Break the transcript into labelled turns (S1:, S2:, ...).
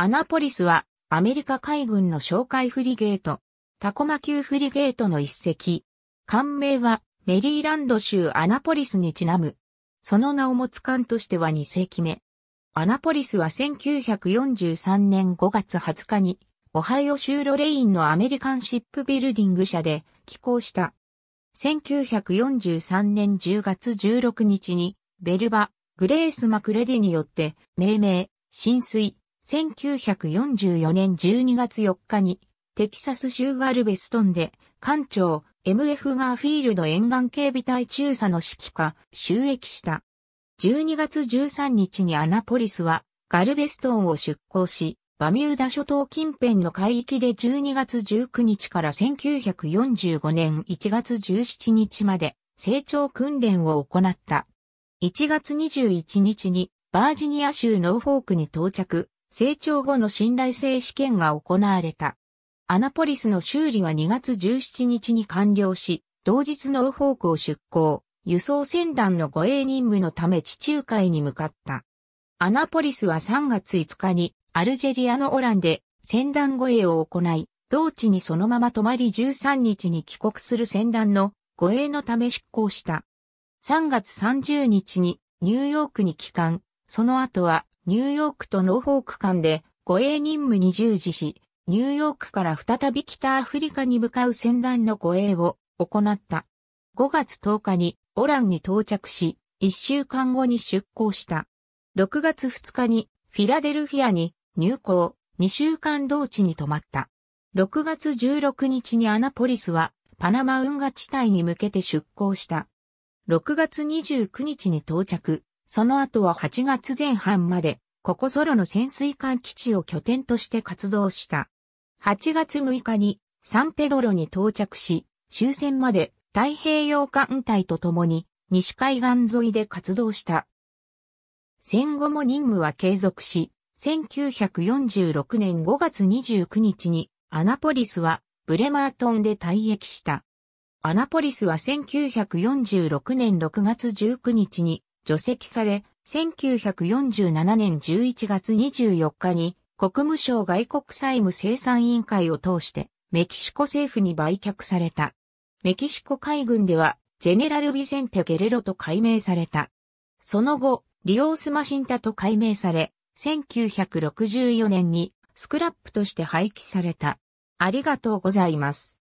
S1: アナポリスはアメリカ海軍の哨戒フリゲート、タコマ級フリゲートの一隻。艦名はメリーランド州アナポリスにちなむ。その名を持つ艦としては2世紀目。アナポリスは1943年5月20日に、オハイオ州ロレインのアメリカンシップビルディング社で寄港した。1943年10月16日に、ベルバ、グレース・マクレディによって、命名、浸水、1944年12月4日に、テキサス州ガルベストンで、艦長、MF ガーフィールド沿岸警備隊中佐の指揮下、収益した。12月13日にアナポリスは、ガルベストンを出港し、バミューダ諸島近辺の海域で12月19日から1945年1月17日まで成長訓練を行った。1月21日にバージニア州ノーフォークに到着、成長後の信頼性試験が行われた。アナポリスの修理は2月17日に完了し、同日のウフォークを出港、輸送船団の護衛任務のため地中海に向かった。アナポリスは3月5日にアルジェリアのオランで船団護衛を行い、同地にそのまま泊まり13日に帰国する船団の護衛のため出港した。3月30日にニューヨークに帰還、その後はニューヨークとノーフォーク間で護衛任務に従事し、ニューヨークから再び北アフリカに向かう船団の護衛を行った。5月10日にオランに到着し、1週間後に出港した。6月2日にフィラデルフィアに入港、2週間同地に泊まった。6月16日にアナポリスはパナマ運河地帯に向けて出港した。6月29日に到着、その後は8月前半まで、ここソロの潜水艦基地を拠点として活動した。8月6日にサンペドロに到着し、終戦まで太平洋艦隊と共に西海岸沿いで活動した。戦後も任務は継続し、1946年5月29日にアナポリスはブレマートンで退役した。アナポリスは1946年6月19日に除籍され、1947年11月24日に国務省外国債務生産委員会を通してメキシコ政府に売却された。メキシコ海軍ではジェネラル・ビセンテ・ゲレロと改名された。その後、リオース・マシンタと改名され、1964年にスクラップとして廃棄された。ありがとうございます。